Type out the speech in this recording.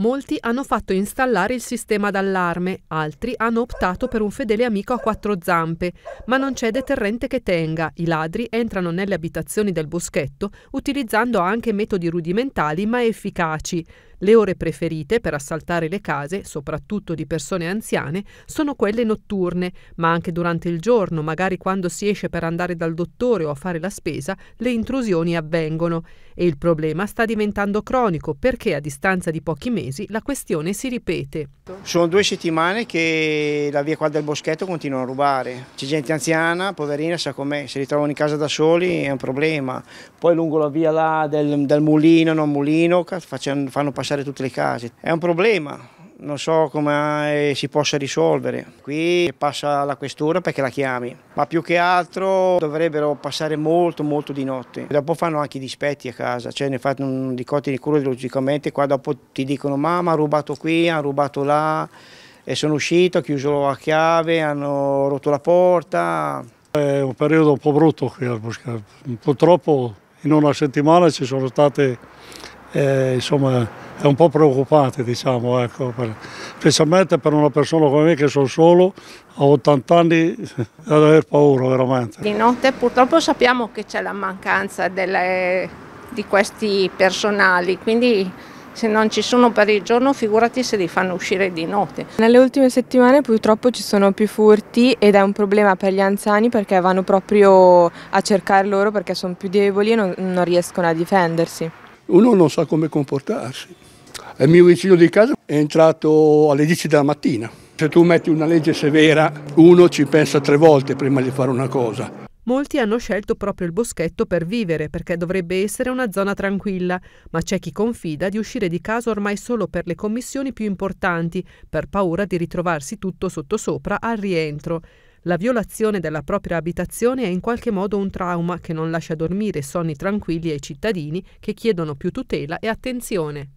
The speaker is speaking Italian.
Molti hanno fatto installare il sistema d'allarme, altri hanno optato per un fedele amico a quattro zampe, ma non c'è deterrente che tenga. I ladri entrano nelle abitazioni del boschetto utilizzando anche metodi rudimentali ma efficaci. Le ore preferite per assaltare le case, soprattutto di persone anziane, sono quelle notturne, ma anche durante il giorno, magari quando si esce per andare dal dottore o a fare la spesa, le intrusioni avvengono e il problema sta diventando cronico perché a distanza di pochi mesi la questione si ripete. Sono due settimane che la via qua del boschetto continua a rubare. C'è gente anziana, poverina, sa com'è, se li trovano in casa da soli è un problema. Poi lungo la via là del, del mulino, non mulino, facciano, fanno passare lasciare tutte le case. È un problema. Non so come si possa risolvere. Qui passa la questura perché la chiami, ma più che altro dovrebbero passare molto molto di notte. Dopo fanno anche i dispetti a casa, cioè ne fanno di cotti di culo logicamente, qua dopo ti dicono mamma ha rubato qui, ha rubato là, e sono uscito, ho chiuso a chiave, hanno rotto la porta. È un periodo un po' brutto qui al Boscampo. Purtroppo in una settimana ci sono state eh, insomma, è un po' preoccupate, diciamo, ecco, per, specialmente per una persona come me che sono solo, a 80 anni, è ad aver paura veramente. Di notte purtroppo sappiamo che c'è la mancanza delle, di questi personali, quindi se non ci sono per il giorno figurati se li fanno uscire di notte. Nelle ultime settimane purtroppo ci sono più furti ed è un problema per gli anziani perché vanno proprio a cercare loro perché sono più deboli e non, non riescono a difendersi. Uno non sa come comportarsi il mio vicino di casa è entrato alle 10 della mattina. Se tu metti una legge severa, uno ci pensa tre volte prima di fare una cosa. Molti hanno scelto proprio il boschetto per vivere, perché dovrebbe essere una zona tranquilla, ma c'è chi confida di uscire di casa ormai solo per le commissioni più importanti, per paura di ritrovarsi tutto sottosopra al rientro. La violazione della propria abitazione è in qualche modo un trauma che non lascia dormire sonni tranquilli ai cittadini che chiedono più tutela e attenzione.